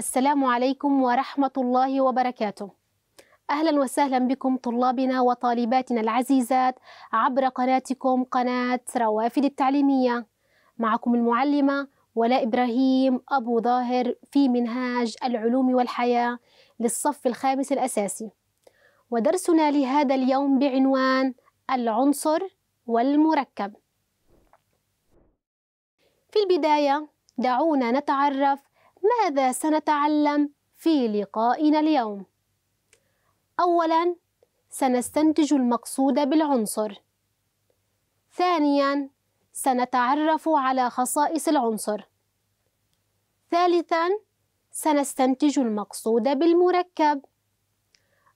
السلام عليكم ورحمة الله وبركاته. أهلا وسهلا بكم طلابنا وطالباتنا العزيزات عبر قناتكم قناة روافد التعليمية. معكم المعلمة ولا إبراهيم أبو ظاهر في منهاج العلوم والحياة للصف الخامس الأساسي. ودرسنا لهذا اليوم بعنوان العنصر والمركب. في البداية دعونا نتعرف ماذا سنتعلم في لقائنا اليوم؟ أولاً سنستنتج المقصود بالعنصر ثانياً سنتعرف على خصائص العنصر ثالثاً سنستنتج المقصود بالمركب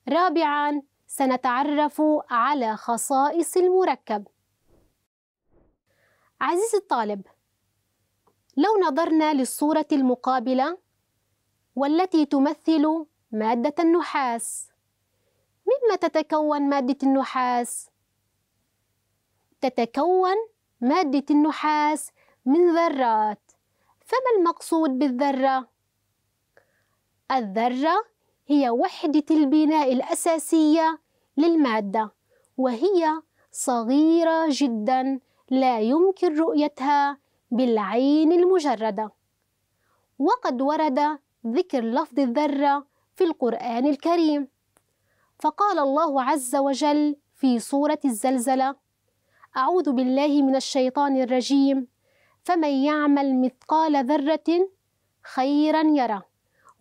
رابعاً سنتعرف على خصائص المركب عزيزي الطالب لو نظرنا للصورة المقابلة والتي تمثل مادة النحاس مما تتكون مادة النحاس؟ تتكون مادة النحاس من ذرات فما المقصود بالذرة؟ الذرة هي وحدة البناء الأساسية للمادة وهي صغيرة جدا لا يمكن رؤيتها بالعين المجردة وقد ورد ذكر لفظ الذرة في القرآن الكريم فقال الله عز وجل في سورة الزلزلة أعوذ بالله من الشيطان الرجيم فمن يعمل مثقال ذرة خيرا يرى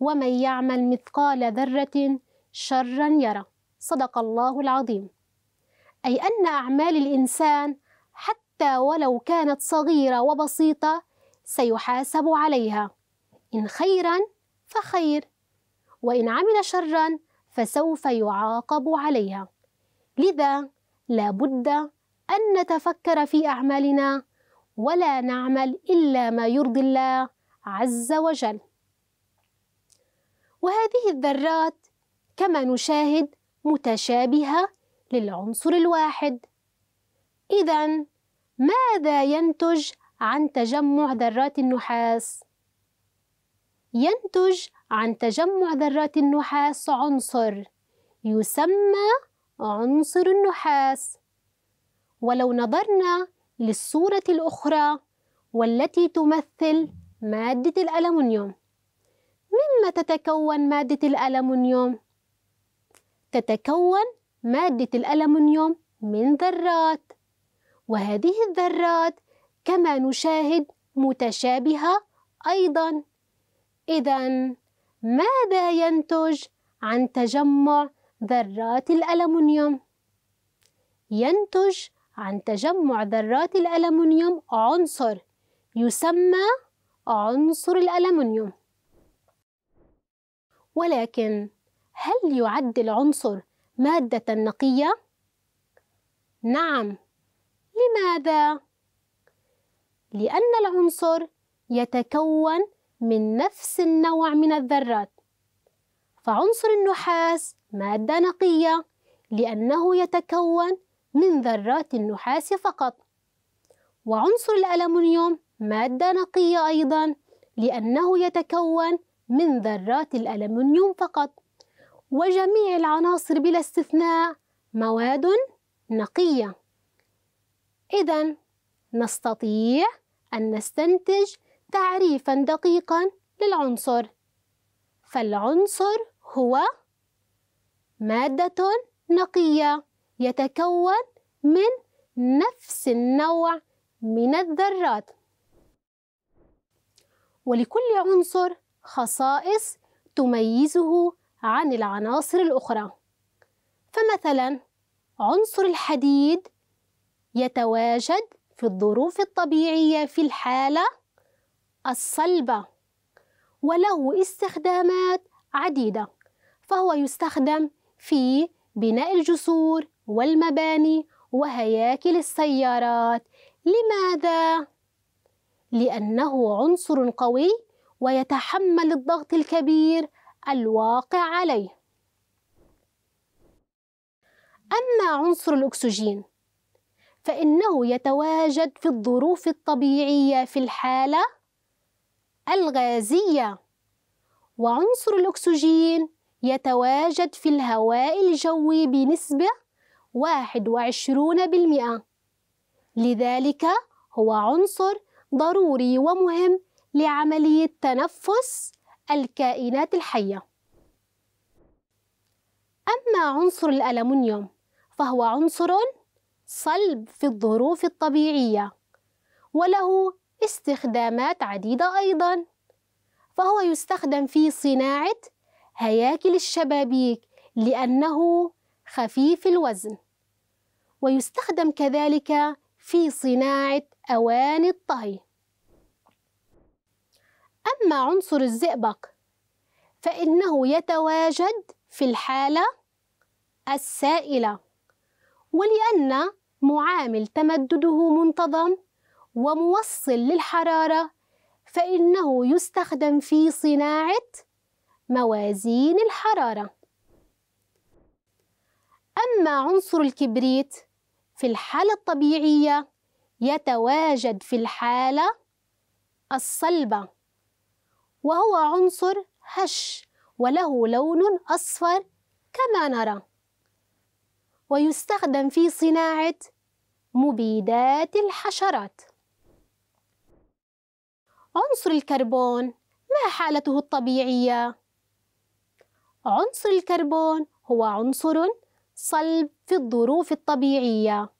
ومن يعمل مثقال ذرة شرا يرى صدق الله العظيم أي أن أعمال الإنسان حتى ولو كانت صغيرة وبسيطة سيحاسب عليها إن خيرا فخير وإن عمل شرا فسوف يعاقب عليها لذا لا بد أن نتفكر في أعمالنا ولا نعمل إلا ما يرضي الله عز وجل وهذه الذرات كما نشاهد متشابهة للعنصر الواحد إذا ماذا ينتج عن تجمع ذرات النحاس؟ ينتج عن تجمع ذرات النحاس عنصر يسمى عنصر النحاس ولو نظرنا للصورة الأخرى والتي تمثل مادة الألمنيوم مما تتكون مادة الألمنيوم؟ تتكون مادة الألمنيوم من ذرات وهذه الذرات كما نشاهد متشابهة أيضا إذا ماذا ينتج عن تجمع ذرات الألمنيوم؟ ينتج عن تجمع ذرات الألمنيوم عنصر يسمى عنصر الألمنيوم ولكن هل يعد العنصر مادة نقية؟ نعم لماذا؟ لأن العنصر يتكون من نفس النوع من الذرات فعنصر النحاس مادة نقية لأنه يتكون من ذرات النحاس فقط وعنصر الألمنيوم مادة نقية أيضا لأنه يتكون من ذرات الألمنيوم فقط وجميع العناصر بلا استثناء مواد نقيه إذا نستطيع أن نستنتج تعريفا دقيقا للعنصر فالعنصر هو مادة نقية يتكون من نفس النوع من الذرات ولكل عنصر خصائص تميزه عن العناصر الأخرى فمثلا عنصر الحديد يتواجد في الظروف الطبيعية في الحالة الصلبة وله استخدامات عديدة فهو يستخدم في بناء الجسور والمباني وهياكل السيارات لماذا؟ لأنه عنصر قوي ويتحمل الضغط الكبير الواقع عليه أما عنصر الأكسجين فإنه يتواجد في الظروف الطبيعية في الحالة الغازية وعنصر الأكسجين يتواجد في الهواء الجوي بنسبة 21% لذلك هو عنصر ضروري ومهم لعملية تنفس الكائنات الحية أما عنصر الألمنيوم فهو عنصر صلب في الظروف الطبيعية وله استخدامات عديدة أيضا فهو يستخدم في صناعة هياكل الشبابيك لأنه خفيف الوزن ويستخدم كذلك في صناعة أواني الطهي أما عنصر الزئبق فإنه يتواجد في الحالة السائلة ولأن معامل تمدده منتظم وموصل للحرارة فإنه يستخدم في صناعة موازين الحرارة أما عنصر الكبريت في الحالة الطبيعية يتواجد في الحالة الصلبة وهو عنصر هش وله لون أصفر كما نرى ويستخدم في صناعة مبيدات الحشرات عنصر الكربون ما حالته الطبيعية؟ عنصر الكربون هو عنصر صلب في الظروف الطبيعية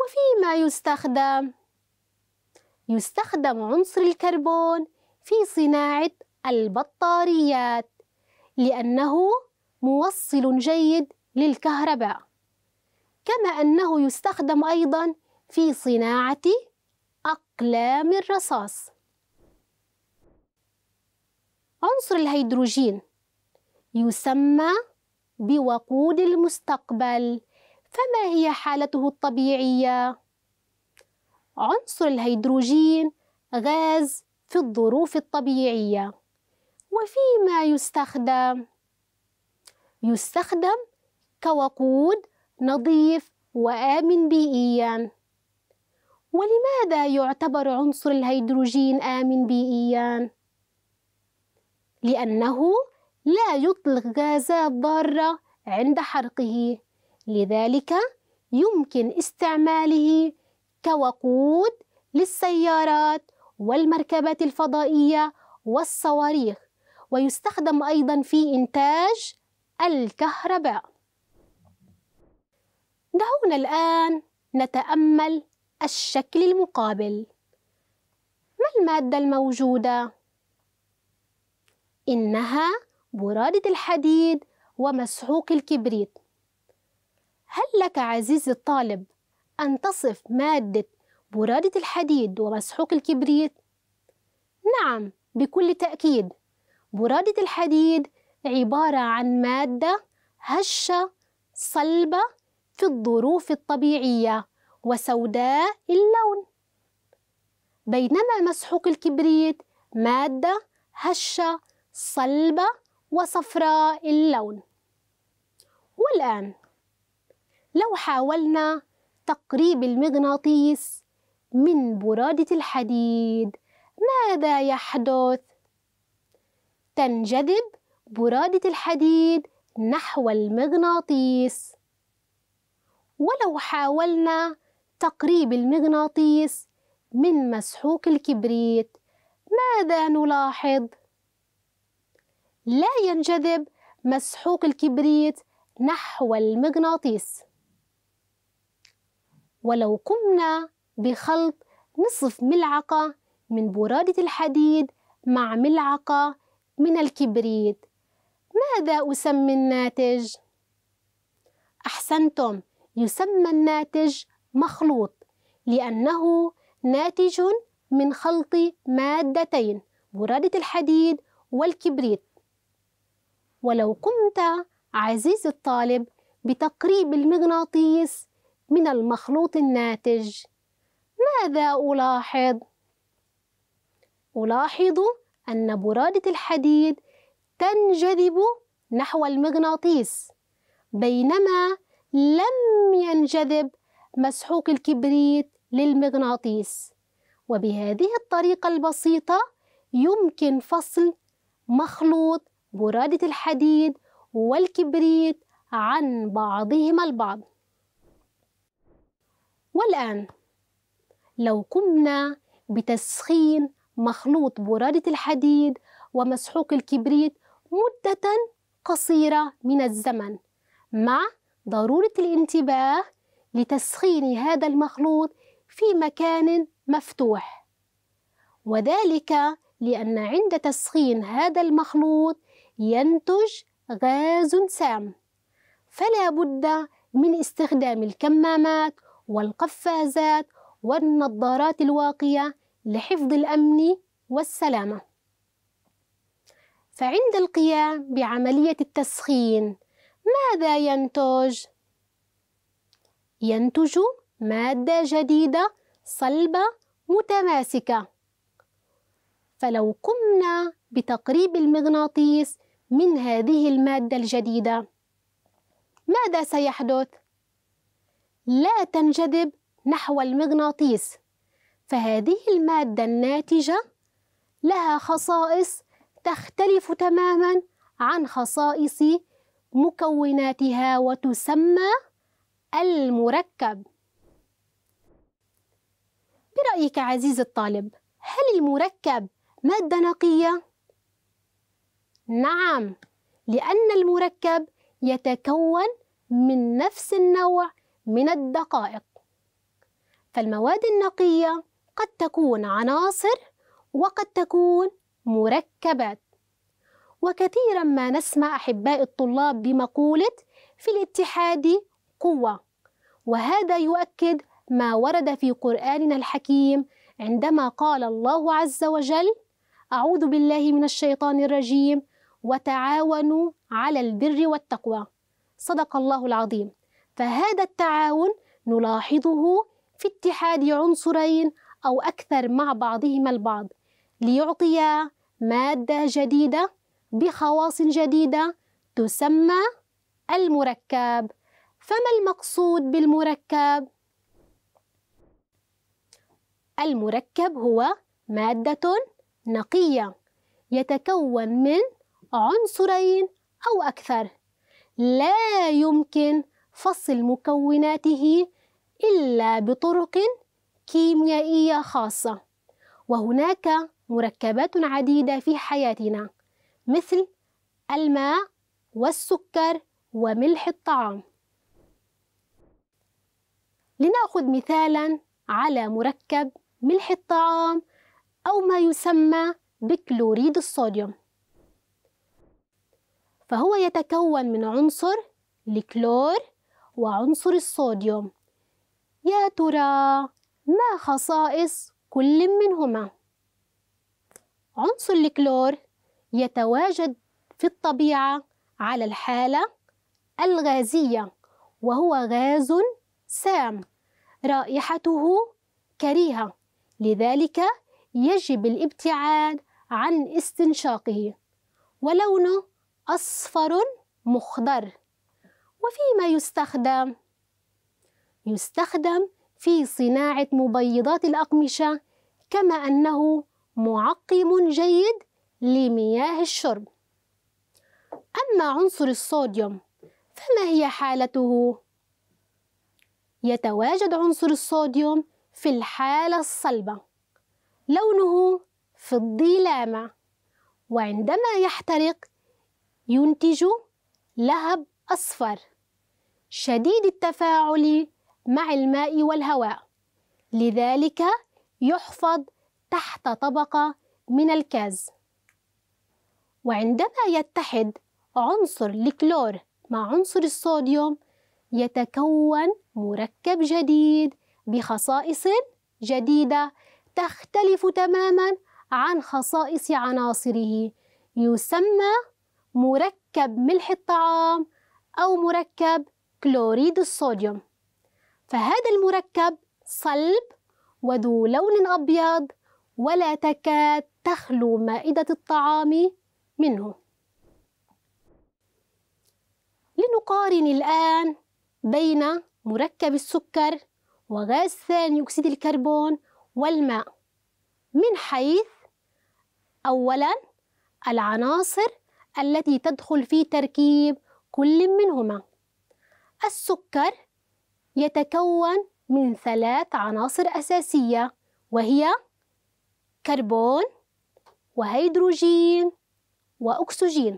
وفيما يستخدم؟ يستخدم عنصر الكربون في صناعة البطاريات لأنه موصل جيد للكهرباء كما أنه يستخدم أيضا في صناعة أقلام الرصاص عنصر الهيدروجين يسمى بوقود المستقبل فما هي حالته الطبيعية؟ عنصر الهيدروجين غاز في الظروف الطبيعية وفيما يستخدم؟ يستخدم كوقود نظيف وآمن بيئياً ولماذا يعتبر عنصر الهيدروجين آمن بيئياً؟ لأنه لا يطلق غازات ضارة عند حرقه لذلك يمكن استعماله كوقود للسيارات والمركبات الفضائية والصواريخ ويستخدم أيضا في إنتاج الكهرباء دعونا الآن نتأمل الشكل المقابل ما المادة الموجودة؟ إنها برادة الحديد ومسحوق الكبريت هل لك عزيزي الطالب أن تصف مادة برادة الحديد ومسحوق الكبريت؟ نعم بكل تأكيد برادة الحديد عبارة عن مادة هشة صلبة في الظروف الطبيعية وسوداء اللون بينما مسحوق الكبريت مادة هشة صلبة وصفراء اللون والآن لو حاولنا تقريب المغناطيس من برادة الحديد ماذا يحدث؟ تنجذب برادة الحديد نحو المغناطيس ولو حاولنا تقريب المغناطيس من مسحوق الكبريت ماذا نلاحظ؟ لا ينجذب مسحوق الكبريت نحو المغناطيس ولو قمنا بخلط نصف ملعقة من برادة الحديد مع ملعقة من الكبريت ماذا أسمي الناتج؟ أحسنتم يسمى الناتج مخلوط لأنه ناتج من خلط مادتين برادة الحديد والكبريت ولو قمت عزيزي الطالب بتقريب المغناطيس من المخلوط الناتج ماذا ألاحظ؟ ألاحظ أن برادة الحديد تنجذب نحو المغناطيس بينما لم ينجذب مسحوق الكبريت للمغناطيس وبهذه الطريقة البسيطة يمكن فصل مخلوط برادة الحديد والكبريت عن بعضهما البعض والآن لو قمنا بتسخين مخلوط برادة الحديد ومسحوق الكبريت مدة قصيرة من الزمن مع ضرورة الانتباه لتسخين هذا المخلوط في مكان مفتوح وذلك لأن عند تسخين هذا المخلوط ينتج غاز سام فلا بد من استخدام الكمامات والقفازات والنظارات الواقية لحفظ الأمن والسلامة فعند القيام بعملية التسخين ماذا ينتج؟ ينتج مادة جديدة صلبة متماسكة فلو قمنا بتقريب المغناطيس من هذه المادة الجديدة ماذا سيحدث؟ لا تنجذب نحو المغناطيس فهذه المادة الناتجة لها خصائص تختلف تماما عن خصائص مكوناتها وتسمى المركب برأيك عزيزي الطالب هل المركب مادة نقية؟ نعم لأن المركب يتكون من نفس النوع من الدقائق فالمواد النقية قد تكون عناصر وقد تكون مركبات وكثيرا ما نسمع أحباء الطلاب بمقولة في الاتحاد قوة وهذا يؤكد ما ورد في قرآننا الحكيم عندما قال الله عز وجل أعوذ بالله من الشيطان الرجيم وتعاونوا على البر والتقوى صدق الله العظيم فهذا التعاون نلاحظه في اتحاد عنصرين أو أكثر مع بعضهما البعض ليعطيا مادة جديدة بخواص جديدة تسمى المركب فما المقصود بالمركب؟ المركب هو مادة نقية يتكون من عنصرين أو أكثر لا يمكن فصل مكوناته إلا بطرق كيميائية خاصة وهناك مركبات عديدة في حياتنا مثل الماء والسكر وملح الطعام لنأخذ مثالا على مركب ملح الطعام أو ما يسمى بكلوريد الصوديوم فهو يتكون من عنصر الكلور وعنصر الصوديوم يا ترى ما خصائص كل منهما عنصر الكلور يتواجد في الطبيعة على الحالة الغازية وهو غاز سام رائحته كريهة لذلك يجب الابتعاد عن استنشاقه ولونه أصفر مخضر وفيما يستخدم؟ يستخدم في صناعة مبيضات الأقمشة كما أنه معقم جيد لمياه الشرب أما عنصر الصوديوم فما هي حالته؟ يتواجد عنصر الصوديوم في الحالة الصلبة لونه فضي لامع وعندما يحترق ينتج لهب أصفر شديد التفاعل مع الماء والهواء لذلك يحفظ تحت طبقة من الكاز وعندما يتحد عنصر الكلور مع عنصر الصوديوم يتكون مركب جديد بخصائص جديدة تختلف تماما عن خصائص عناصره يسمى مركب ملح الطعام أو مركب كلوريد الصوديوم فهذا المركب صلب وذو لون أبيض ولا تكاد تخلو مائدة الطعام منه لنقارن الآن بين مركب السكر وغاز ثاني أكسيد الكربون والماء من حيث أولا العناصر التي تدخل في تركيب كل منهما السكر يتكون من ثلاث عناصر أساسية وهي كربون وهيدروجين وأكسجين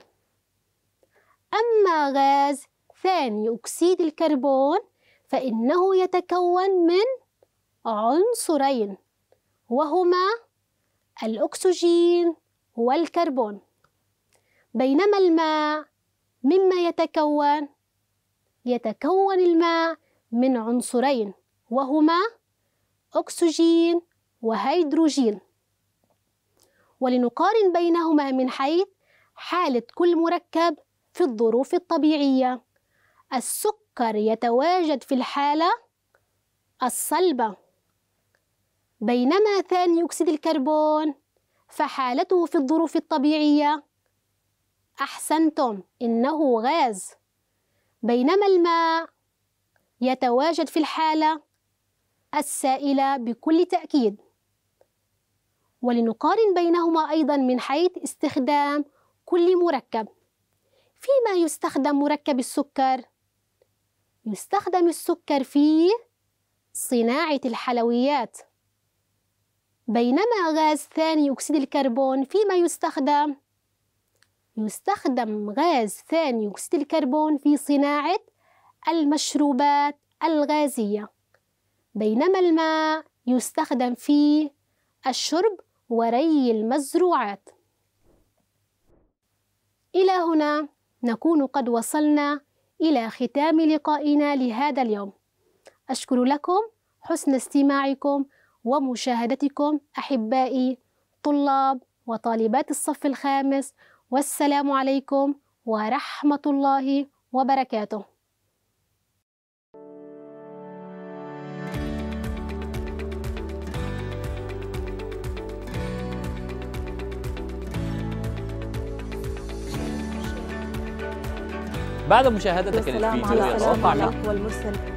أما غاز ثاني أكسيد الكربون فإنه يتكون من عنصرين وهما الأكسجين والكربون بينما الماء مما يتكون يتكون الماء من عنصرين وهما أكسجين وهيدروجين ولنقارن بينهما من حيث حالة كل مركب في الظروف الطبيعية السكر يتواجد في الحالة الصلبة بينما ثاني أكسيد الكربون فحالته في الظروف الطبيعية أحسنتم إنه غاز بينما الماء يتواجد في الحالة السائلة بكل تأكيد ولنقارن بينهما أيضا من حيث استخدام كل مركب فيما يستخدم مركب السكر؟ يستخدم السكر في صناعة الحلويات بينما غاز ثاني أكسيد الكربون فيما يستخدم؟ يستخدم غاز ثاني أكسيد الكربون في صناعة المشروبات الغازية بينما الماء يستخدم في الشرب وري المزروعات إلى هنا نكون قد وصلنا إلى ختام لقائنا لهذا اليوم أشكر لكم حسن استماعكم ومشاهدتكم أحبائي طلاب وطالبات الصف الخامس والسلام عليكم ورحمة الله وبركاته بعد مشاهدتك للفيديو يا منك والمرسل